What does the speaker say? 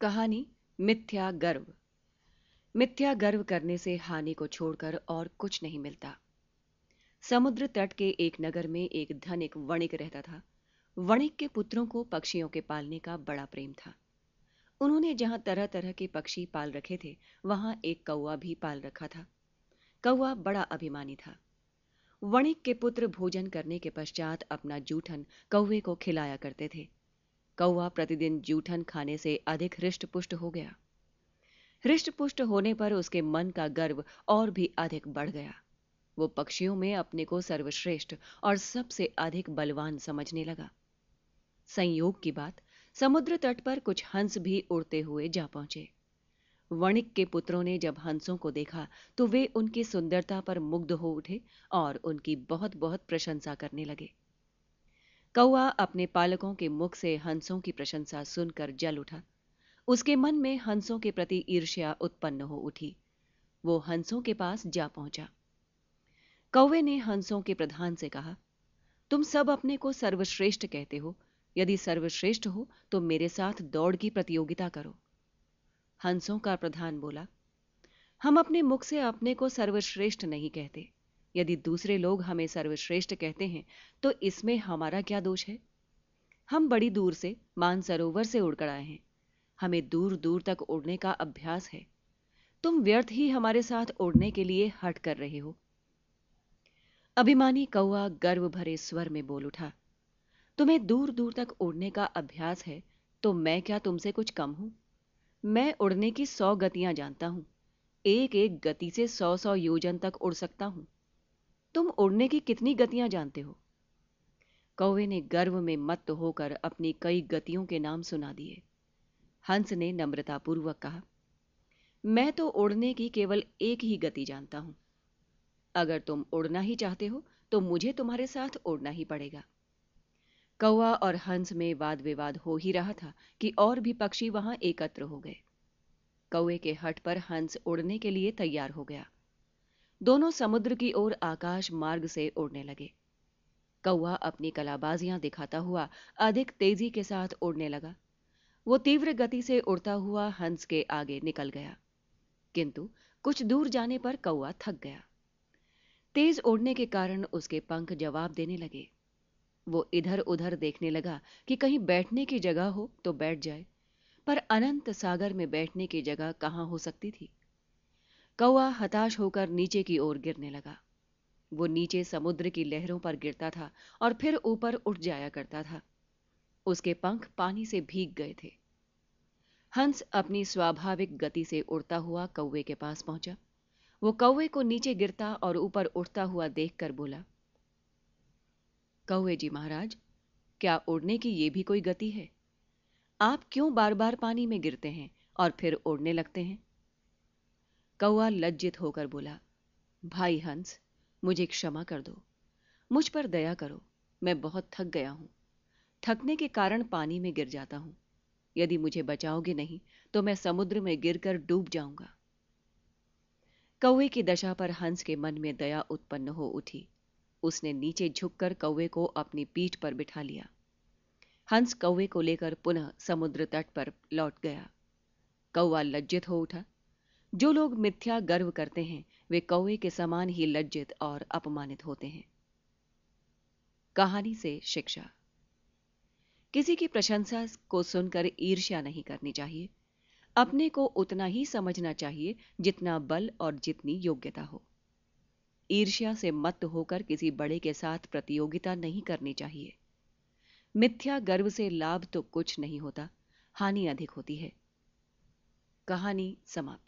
कहानी मिथ्या गर्व मिथ्या गर्व करने से हानि को छोड़कर और कुछ नहीं मिलता समुद्र तट के एक नगर में एक धनिक वणिक रहता था वणिक के पुत्रों को पक्षियों के पालने का बड़ा प्रेम था उन्होंने जहां तरह तरह के पक्षी पाल रखे थे वहां एक कौआ भी पाल रखा था कौआ बड़ा अभिमानी था वणिक के पुत्र भोजन करने के पश्चात अपना जूठन कौवे को खिलाया करते थे कौआ प्रतिदिन जूठन खाने से अधिक हृष्ट पुष्ट हो गया हृष्ट पुष्ट होने पर उसके मन का गर्व और भी अधिक बढ़ गया वो पक्षियों में अपने को सर्वश्रेष्ठ और सबसे अधिक बलवान समझने लगा संयोग की बात समुद्र तट पर कुछ हंस भी उड़ते हुए जा पहुंचे वणिक के पुत्रों ने जब हंसों को देखा तो वे उनकी सुंदरता पर मुग्ध हो उठे और उनकी बहुत बहुत प्रशंसा करने लगे कौआ अपने पालकों के मुख से हंसों की प्रशंसा सुनकर जल उठा उसके मन में हंसों के प्रति ईर्ष्या उत्पन्न हो उठी वो हंसों के पास जा पहुंचा कौवे ने हंसों के प्रधान से कहा तुम सब अपने को सर्वश्रेष्ठ कहते हो यदि सर्वश्रेष्ठ हो तो मेरे साथ दौड़ की प्रतियोगिता करो हंसों का प्रधान बोला हम अपने मुख से अपने को सर्वश्रेष्ठ नहीं कहते यदि दूसरे लोग हमें सर्वश्रेष्ठ कहते हैं तो इसमें हमारा क्या दोष है हम बड़ी दूर से मानसरोवर से उड़कर आए हैं हमें दूर दूर तक उड़ने का अभ्यास है तुम व्यर्थ ही हमारे साथ उड़ने के लिए हट कर रहे हो अभिमानी कौआ गर्व भरे स्वर में बोल उठा तुम्हें दूर दूर तक उड़ने का अभ्यास है तो मैं क्या तुमसे कुछ कम हूं मैं उड़ने की सौ गतियां जानता हूं एक एक गति से सौ सौ योजन तक उड़ सकता हूं तुम उड़ने की कितनी गतियां जानते हो कौवे ने गर्व में मत होकर अपनी कई गतियों के नाम सुना दिए हंस ने नम्रतापूर्वक कहा मैं तो उड़ने की केवल एक ही गति जानता हूं अगर तुम उड़ना ही चाहते हो तो मुझे तुम्हारे साथ उड़ना ही पड़ेगा कौआ और हंस में वाद विवाद हो ही रहा था कि और भी पक्षी वहां एकत्र हो गए कौए के हट पर हंस उड़ने के लिए तैयार हो गया दोनों समुद्र की ओर आकाश मार्ग से उड़ने लगे कौआ अपनी कलाबाजियां दिखाता हुआ अधिक तेजी के साथ उड़ने लगा वो तीव्र गति से उड़ता हुआ हंस के आगे निकल गया किंतु कुछ दूर जाने पर कौआ थक गया तेज उड़ने के कारण उसके पंख जवाब देने लगे वो इधर उधर देखने लगा कि कहीं बैठने की जगह हो तो बैठ जाए पर अनंत सागर में बैठने की जगह कहां हो सकती थी कौआ हताश होकर नीचे की ओर गिरने लगा वो नीचे समुद्र की लहरों पर गिरता था और फिर ऊपर उठ जाया करता था उसके पंख पानी से भीग गए थे हंस अपनी स्वाभाविक गति से उड़ता हुआ कौवे के पास पहुंचा वो कौवे को नीचे गिरता और ऊपर उठता हुआ देखकर बोला कौवे जी महाराज क्या उड़ने की यह भी कोई गति है आप क्यों बार बार पानी में गिरते हैं और फिर उड़ने लगते हैं कौआ लज्जित होकर बोला भाई हंस मुझे क्षमा कर दो मुझ पर दया करो मैं बहुत थक गया हूं थकने के कारण पानी में गिर जाता हूं यदि मुझे बचाओगे नहीं तो मैं समुद्र में गिरकर डूब जाऊंगा कौए की दशा पर हंस के मन में दया उत्पन्न हो उठी उसने नीचे झुककर कौए को अपनी पीठ पर बिठा लिया हंस कौए को लेकर पुनः समुद्र तट पर लौट गया कौआ लज्जित हो उठा जो लोग मिथ्या गर्व करते हैं वे कौए के समान ही लज्जित और अपमानित होते हैं कहानी से शिक्षा किसी की प्रशंसा को सुनकर ईर्ष्या नहीं करनी चाहिए अपने को उतना ही समझना चाहिए जितना बल और जितनी योग्यता हो ईर्ष्या से मत होकर किसी बड़े के साथ प्रतियोगिता नहीं करनी चाहिए मिथ्या गर्व से लाभ तो कुछ नहीं होता हानि अधिक होती है कहानी समाप्त